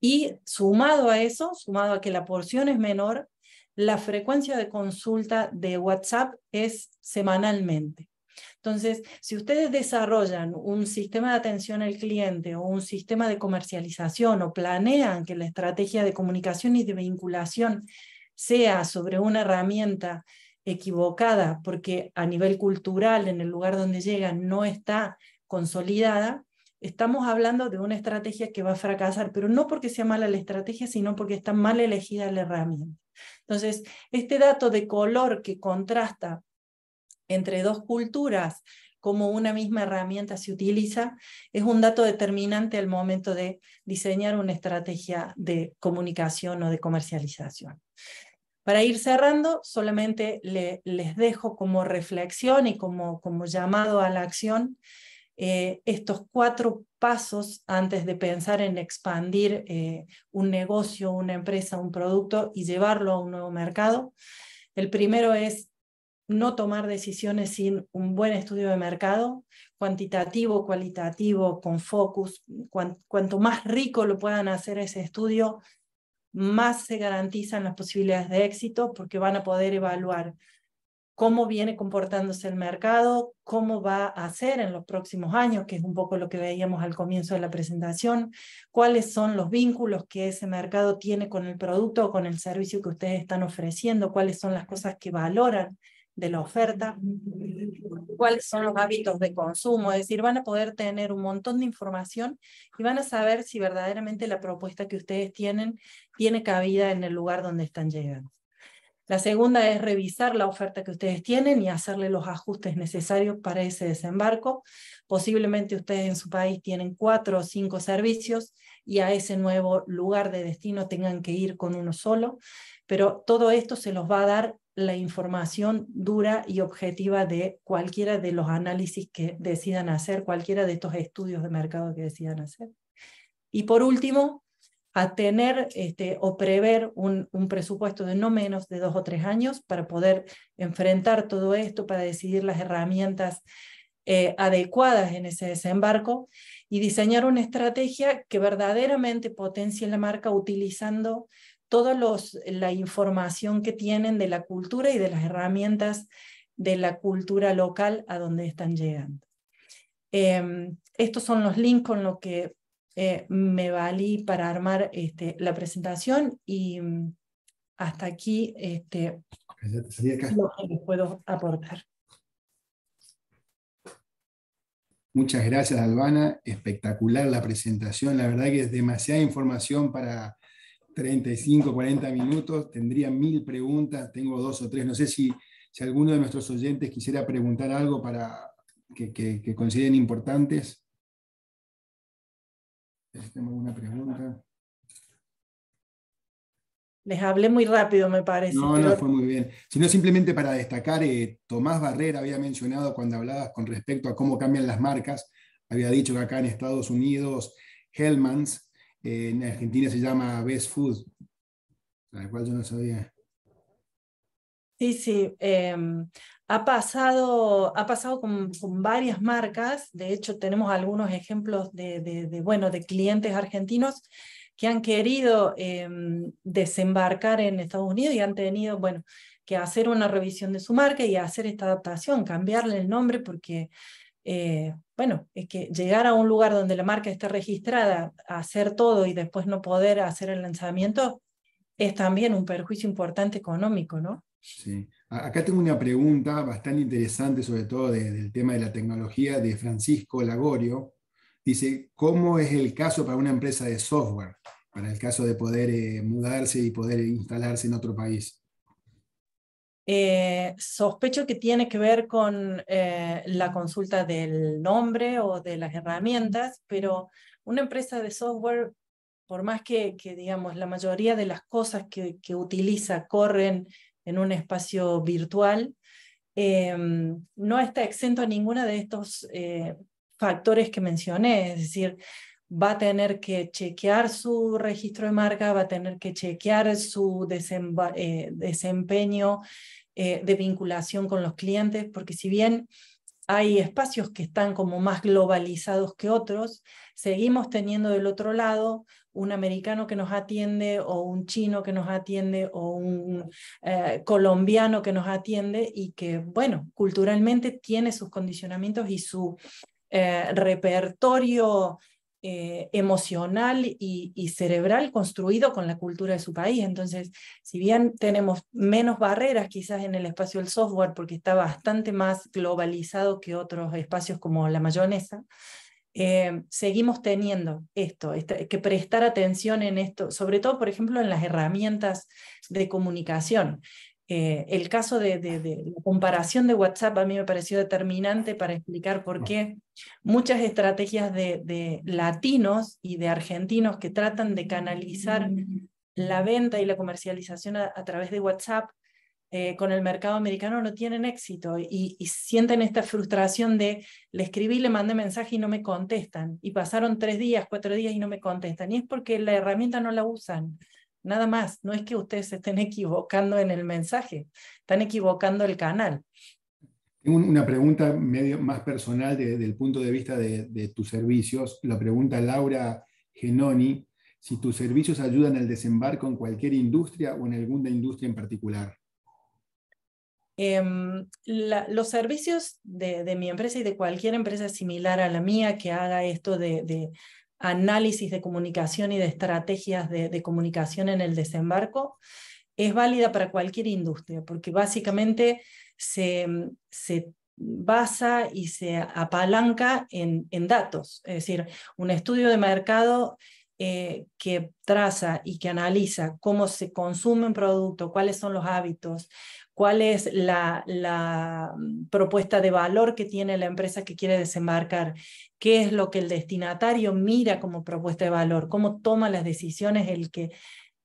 Y sumado a eso, sumado a que la porción es menor, la frecuencia de consulta de WhatsApp es semanalmente. Entonces, si ustedes desarrollan un sistema de atención al cliente o un sistema de comercialización o planean que la estrategia de comunicación y de vinculación sea sobre una herramienta equivocada porque a nivel cultural en el lugar donde llega no está consolidada, estamos hablando de una estrategia que va a fracasar, pero no porque sea mala la estrategia, sino porque está mal elegida la herramienta. Entonces, este dato de color que contrasta entre dos culturas, como una misma herramienta se utiliza, es un dato determinante al momento de diseñar una estrategia de comunicación o de comercialización. Para ir cerrando, solamente les dejo como reflexión y como llamado a la acción eh, estos cuatro pasos antes de pensar en expandir eh, un negocio, una empresa, un producto y llevarlo a un nuevo mercado. El primero es no tomar decisiones sin un buen estudio de mercado, cuantitativo, cualitativo, con focus. cuanto más rico lo puedan hacer ese estudio, más se garantizan las posibilidades de éxito porque van a poder evaluar cómo viene comportándose el mercado, cómo va a ser en los próximos años, que es un poco lo que veíamos al comienzo de la presentación, cuáles son los vínculos que ese mercado tiene con el producto o con el servicio que ustedes están ofreciendo, cuáles son las cosas que valoran de la oferta, cuáles son los hábitos de consumo, es decir, van a poder tener un montón de información y van a saber si verdaderamente la propuesta que ustedes tienen tiene cabida en el lugar donde están llegando. La segunda es revisar la oferta que ustedes tienen y hacerle los ajustes necesarios para ese desembarco. Posiblemente ustedes en su país tienen cuatro o cinco servicios y a ese nuevo lugar de destino tengan que ir con uno solo, pero todo esto se los va a dar la información dura y objetiva de cualquiera de los análisis que decidan hacer, cualquiera de estos estudios de mercado que decidan hacer. Y por último, a tener este, o prever un, presupuesto de no menos de dos o tres años para poder enfrentar todo esto, para decidir las herramientas eh, adecuadas en ese desembarco y diseñar una estrategia que verdaderamente potencie la marca utilizando toda la información que tienen de la cultura y de las herramientas de la cultura local a donde están llegando. Em, estos son los links con los que eh, me valí para armar este, la presentación y mm, hasta aquí este, lo puedo aportar. Muchas gracias, Albana. Espectacular la presentación. La verdad que es demasiada información para 35, 40 minutos. Tendría mil preguntas. Tengo dos o tres. No sé si, si alguno de nuestros oyentes quisiera preguntar algo para que consideren importantes tengo alguna pregunta. Les hablé muy rápido, me parece. No, no, fue muy bien. Sino simplemente para destacar, eh, Tomás Barrera había mencionado cuando hablabas con respecto a cómo cambian las marcas, había dicho que acá en Estados Unidos, Hellman's, eh, en Argentina se llama Best Food, la cual yo no sabía. Sí, sí. Eh, ha pasado, ha pasado con, varias marcas, de hecho tenemos algunos ejemplos de, bueno, de clientes argentinos que han querido em, desembarcar en Estados Unidos y han tenido bueno, que hacer una revisión de su marca y hacer esta adaptación, cambiarle el nombre porque eh, bueno, es que llegar a un lugar donde la marca esté registrada, hacer todo y después no poder hacer el lanzamiento, es también un perjuicio importante económico, ¿no? Sí. Acá tengo una pregunta bastante interesante, sobre todo del tema de la tecnología, de Francisco Lagorio. Dice, ¿cómo es el caso para una empresa de software, para el caso de poder eh, mudarse y poder instalarse en otro país? Eh, sospecho que tiene que ver con eh, la consulta del nombre o de las herramientas, pero una empresa de software, por más que, digamos, la mayoría de las cosas que utiliza corren en un espacio virtual, em, no está exento a ninguno de estos eh, factores que mencioné, es decir, va a tener que chequear su registro de marca, va a tener que chequear su eh, desempeño eh, de vinculación con los clientes, porque si bien hay espacios que están como más globalizados que otros, seguimos teniendo del otro lado un americano que nos atiende o un chino que nos atiende o un eh, colombiano que nos atiende y que, bueno, culturalmente tiene sus condicionamientos y su eh, repertorio eh, emocional y, cerebral construido con la cultura de su país. Entonces, si bien tenemos menos barreras quizás en el espacio del software porque está bastante más globalizado que otros espacios como la mayonesa, eh, seguimos teniendo esto, este, que prestar atención en esto, sobre todo, por ejemplo, en las herramientas de comunicación. Eh, el caso de, la comparación de WhatsApp a mí me pareció determinante para explicar por ah. qué muchas estrategias de, latinos y de argentinos que tratan de canalizar mm. la venta y la comercialización a través de WhatsApp eh, con el mercado americano no tienen éxito y, sienten esta frustración de le escribí, le mandé mensaje y no me contestan. Y pasaron tres días, cuatro días y no me contestan. Y es porque la herramienta no la usan. Nada más, no es que ustedes se estén equivocando en el mensaje, están equivocando el canal. Tengo una pregunta medio más personal desde el punto de vista de, de tus servicios. La pregunta Laura Genoni, si tus servicios ayudan al desembarco en cualquier industria o en alguna industria en particular. Em, los servicios de, mi empresa y de cualquier empresa similar a la mía que haga esto de, análisis de comunicación y de estrategias de, comunicación en el desembarco es válida para cualquier industria, porque básicamente se, em, se basa y se apalanca en, en, datos. Es decir, un estudio de mercado eh, que traza y que analiza cómo se consume un producto, cuáles son los hábitos, cuál es la, mm, propuesta de valor que tiene la empresa que quiere desembarcar, qué es lo que el destinatario mira como propuesta de valor, cómo toma las decisiones el que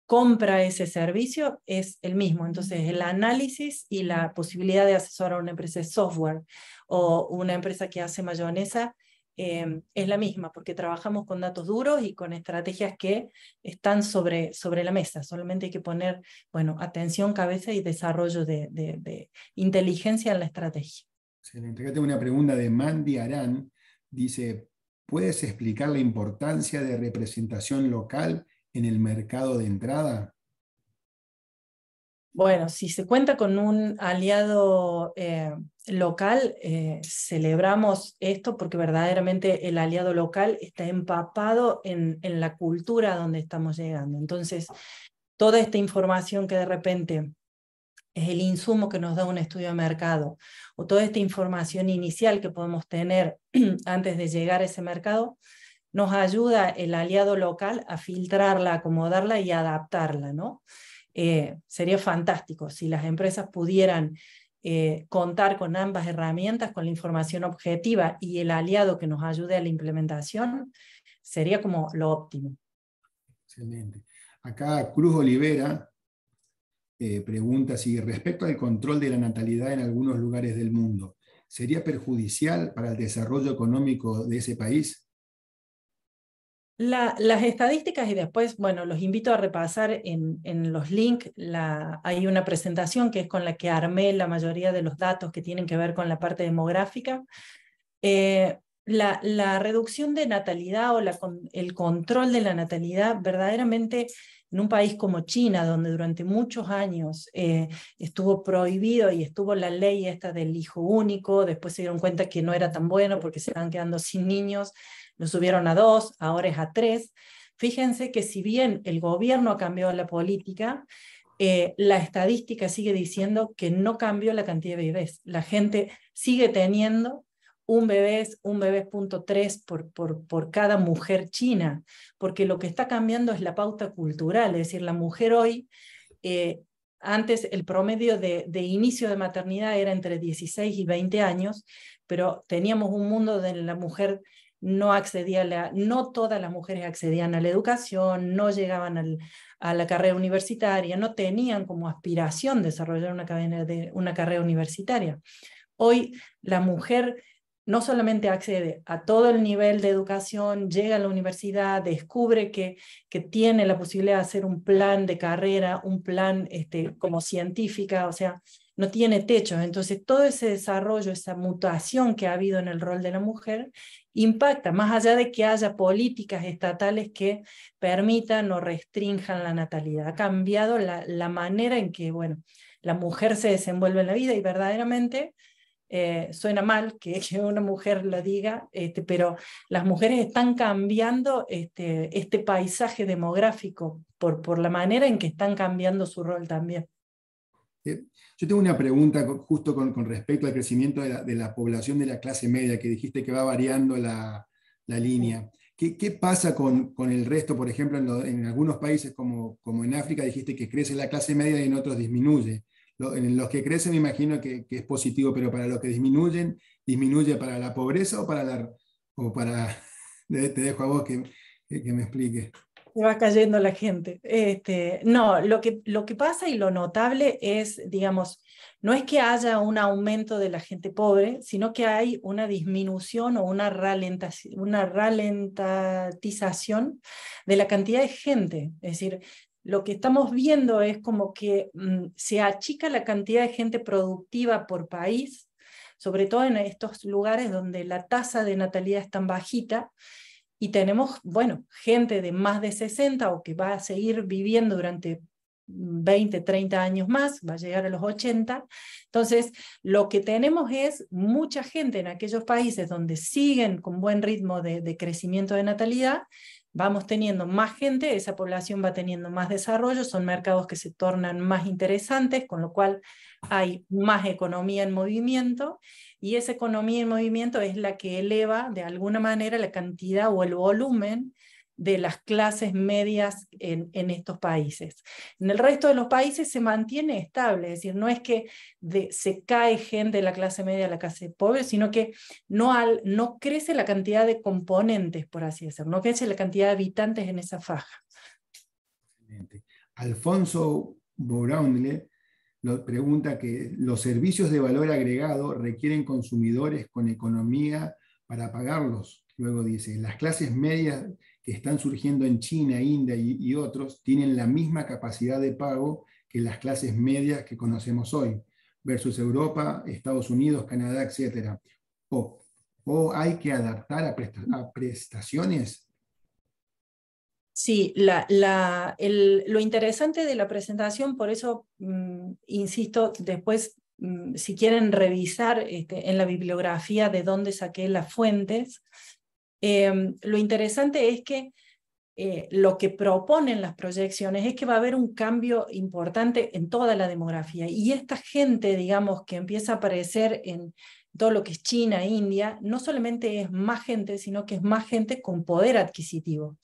compra ese servicio es el mismo. Entonces, el análisis y la posibilidad de asesorar a una empresa de software o una empresa que hace mayonesa Em, es la misma, porque trabajamos con datos duros y con estrategias que están sobre, sobre la mesa. Solamente hay que poner bueno, atención, cabeza y desarrollo de, inteligencia en la estrategia. tengo una pregunta de Mandy Arán. Dice, ¿puedes explicar la importancia de representación local en el mercado de entrada? Bueno, si se cuenta con un aliado eh, local, eh, celebramos esto porque verdaderamente el aliado local está empapado en, en, la cultura donde estamos llegando. Entonces, toda esta información que de repente es el insumo que nos da un estudio de mercado o toda esta información inicial que podemos tener antes de llegar a ese mercado, nos ayuda el aliado local a filtrarla, acomodarla y adaptarla, ¿no? Eh, sería fantástico si las empresas pudieran eh, contar con ambas herramientas, con la información objetiva y el aliado que nos ayude a la implementación, sería como lo óptimo. Excelente. Acá Cruz Olivera eh, pregunta si respecto al control de la natalidad en algunos lugares del mundo, ¿sería perjudicial para el desarrollo económico de ese país? las estadísticas y después, bueno, los invito a repasar en, los links, hay una presentación que es con la que armé la mayoría de los datos que tienen que ver con la parte demográfica. Eh, la, reducción de natalidad o el control de la natalidad verdaderamente en un país como China, donde durante muchos años eh, estuvo prohibido y estuvo la ley esta del hijo único, después se dieron cuenta que no era tan bueno porque se van quedando sin niños, lo subieron a dos, ahora es a tres. Fíjense que si bien el gobierno ha cambiado la política, eh, la estadística sigue diciendo que no cambió la cantidad de bebés. La gente sigue teniendo un bebé, un bebé punto tres por, por, por cada mujer china, porque lo que está cambiando es la pauta cultural, es decir, la mujer hoy eh, antes el promedio de, inicio de maternidad era entre 16 y 20 años, pero teníamos un mundo de la mujer no accedía no todas las mujeres accedían a la educación, no llegaban a la carrera universitaria, no tenían como aspiración desarrollar una, cadena de, una carrera universitaria. Hoy la mujer no solamente accede a todo el nivel de educación, llega a la universidad, descubre que, tiene la posibilidad de hacer un plan de carrera, un plan este, como científica, o sea, no tiene techo. Entonces, todo ese desarrollo, esa mutación que ha habido en el rol de la mujer impacta, más allá de que haya políticas estatales que permitan o restrinjan la natalidad. Ha cambiado la, manera en que bueno, la mujer se desenvuelve en la vida y verdaderamente eh, suena mal que, que, una mujer lo diga, este, pero las mujeres están cambiando este, este paisaje demográfico por, por la manera en que están cambiando su rol también. Eh, yo tengo una pregunta justo con, respecto al crecimiento de la, población de la clase media, que dijiste que va variando la, línea. ¿Qué, pasa con, el resto? Por ejemplo, en, algunos países como, en África dijiste que crece la clase media y en otros disminuye. en los que crecen me imagino que, es positivo, pero para los que disminuyen, ¿disminuye para la pobreza o para la... O para, te dejo a vos que, que me expliques se va cayendo la gente. Este, no, lo que, lo que pasa y lo notable es, digamos, no es que haya un aumento de la gente pobre, sino que hay una disminución o una, ralentización de la cantidad de gente. Es decir, lo que estamos viendo es como que mm, se achica la cantidad de gente productiva por país, sobre todo en estos lugares donde la tasa de natalidad es tan bajita y tenemos, bueno, gente de más de 60 o que va a seguir viviendo durante 20, 30 años más, va a llegar a los 80. Entonces, lo que tenemos es mucha gente en aquellos países donde siguen con buen ritmo de, de, crecimiento de natalidad, vamos teniendo más gente, esa población va teniendo más desarrollo, son mercados que se tornan más interesantes, con lo cual hay más economía en movimiento y esa economía en movimiento es la que eleva de alguna manera la cantidad o el volumen de las clases medias en, estos países. En el resto de los países se mantiene estable, es decir, no es que se cae gente de la clase media a la clase pobre, sino que no, no crece la cantidad de componentes, por así decirlo, no crece la cantidad de habitantes en esa faja. Alfonso pregunta que los servicios de valor agregado requieren consumidores con economía para pagarlos. Luego dice, las clases medias que están surgiendo en China, India y, otros tienen la misma capacidad de pago que las clases medias que conocemos hoy, versus Europa, Estados Unidos, Canadá, etc. O, o hay que adaptar a prestaciones Sí, lo interesante de la presentación, por eso, mm, insisto, después, mm, si quieren revisar este, en la bibliografía de dónde saqué las fuentes, em, lo interesante es que eh, lo que proponen las proyecciones es que va a haber un cambio importante en toda la demografía. Y esta gente, digamos, que empieza a aparecer en todo lo que es China, India, no solamente es más gente, sino que es más gente con poder adquisitivo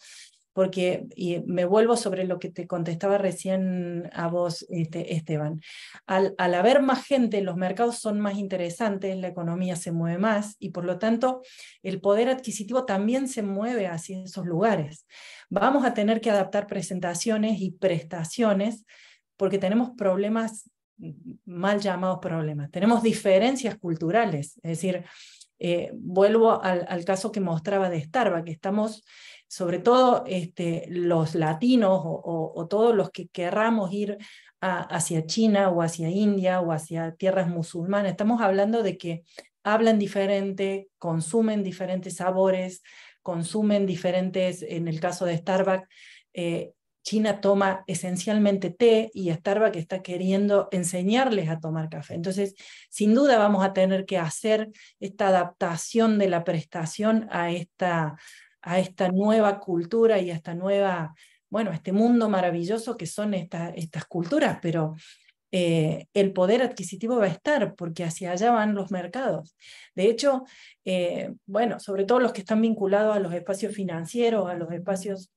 porque y me vuelvo sobre lo que te contestaba recién a vos, este, Esteban. Al, haber más gente, los mercados son más interesantes, la economía se mueve más y por lo tanto el poder adquisitivo también se mueve hacia esos lugares. Vamos a tener que adaptar presentaciones y prestaciones porque tenemos problemas mal llamados problemas. Tenemos diferencias culturales, es decir, eh, vuelvo al, caso que mostraba de que estamos sobre todo este, los latinos o, todos los que querramos ir hacia China o hacia India o hacia tierras musulmanas. Estamos hablando de que hablan diferente, consumen diferentes sabores, consumen diferentes, en el caso de Starbucks, eh, China toma esencialmente té y Starbucks está queriendo enseñarles a tomar café. Entonces, sin duda vamos a tener que hacer esta adaptación de la prestación a esta a esta nueva cultura y a esta nueva, bueno, este mundo maravilloso que son estas culturas, pero eh, el poder adquisitivo va a estar, porque hacia allá van los mercados. De hecho, eh, bueno, sobre todo los que están vinculados a los espacios financieros, a los espacios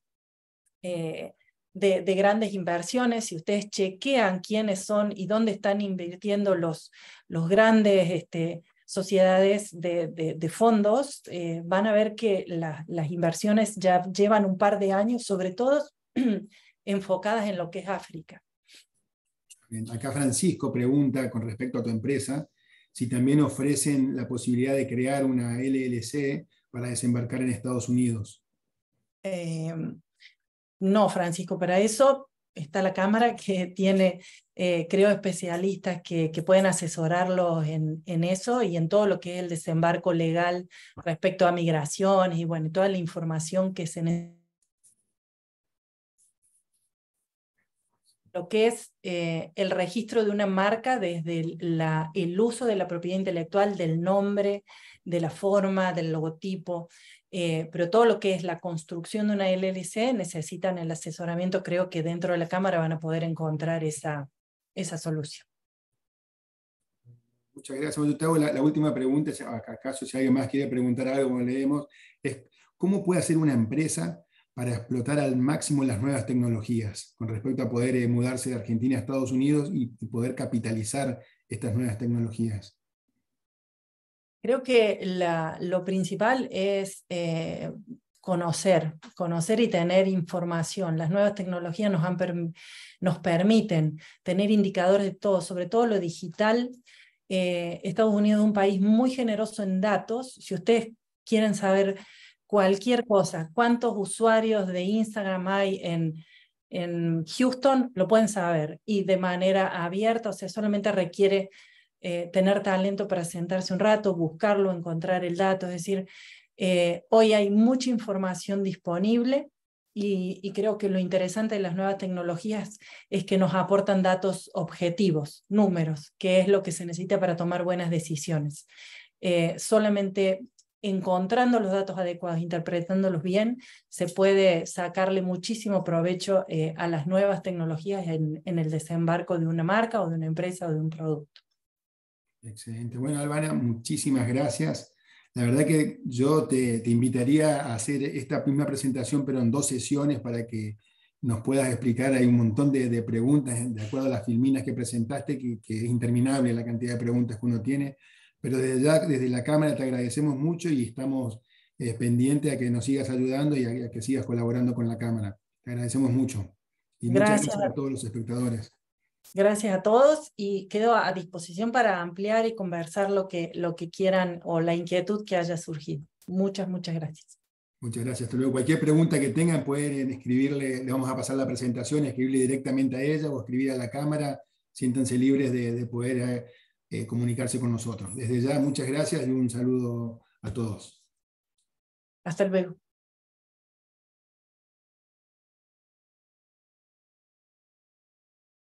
eh, de, grandes inversiones, si ustedes chequean quiénes son y dónde están invirtiendo los, los grandes este, sociedades de, fondos, eh, van a ver que las inversiones ya llevan un par de años, sobre todo enfocadas en lo que es África. acá Francisco pregunta con respecto a tu empresa, si también ofrecen la posibilidad de crear una LLC para desembarcar en Estados Unidos. Em, no, Francisco, para eso está la Cámara que tiene, eh, creo, especialistas que, pueden asesorarlos en, eso y en todo lo que es el desembarco legal respecto a migraciones y bueno, toda la información que se necesita. Lo que es eh, el registro de una marca desde el uso de la propiedad intelectual, del nombre, de la forma, del logotipo, eh, pero todo lo que es la construcción de una LLC necesitan el asesoramiento. Creo que dentro de la Cámara van a poder encontrar esa, solución. Muchas gracias. Yo la, última pregunta, acaso si alguien más quiere preguntar algo, como leemos, es cómo puede hacer una empresa para explotar al máximo las nuevas tecnologías con respecto a poder eh, mudarse de Argentina a Estados Unidos y poder capitalizar estas nuevas tecnologías. Creo que lo principal es eh, conocer, conocer y tener información. Las nuevas tecnologías nos, nos permiten tener indicadores de todo, sobre todo lo digital. Eh, Estados Unidos es un país muy generoso en datos. Si ustedes quieren saber cualquier cosa, cuántos usuarios de Instagram hay en, en Houston, lo pueden saber y de manera abierta, o sea, solamente requiere eh, tener talento para sentarse un rato, buscarlo, encontrar el dato. Es decir, eh, hoy hay mucha información disponible y, creo que lo interesante de las nuevas tecnologías es que nos aportan datos objetivos, números, que es lo que se necesita para tomar buenas decisiones. Eh, solamente encontrando los datos adecuados, interpretándolos bien, se puede sacarle muchísimo provecho a las nuevas tecnologías en el desembarco de una marca o de una empresa o de un producto. Excelente. Bueno, Albana, muchísimas gracias. La verdad que yo te, invitaría a hacer esta misma presentación, pero en dos sesiones para que nos puedas explicar. Hay un montón de, preguntas, de acuerdo a las filminas que presentaste, que, es interminable la cantidad de preguntas que uno tiene. Pero desde, desde la Cámara te agradecemos mucho y estamos eh, pendientes a que nos sigas ayudando y a, que sigas colaborando con la Cámara. Te agradecemos mucho. Y muchas gracias a todos los espectadores. Gracias a todos y quedo a disposición para ampliar y conversar lo que, lo que quieran o la inquietud que haya surgido. Muchas, muchas gracias. Muchas gracias. Hasta luego. Cualquier pregunta que tengan pueden eh, escribirle, le vamos a pasar la presentación, escribirle directamente a ella o escribir a la cámara. Siéntanse libres de, poder eh, eh, comunicarse con nosotros. Desde ya, muchas gracias y un saludo a todos. Hasta luego.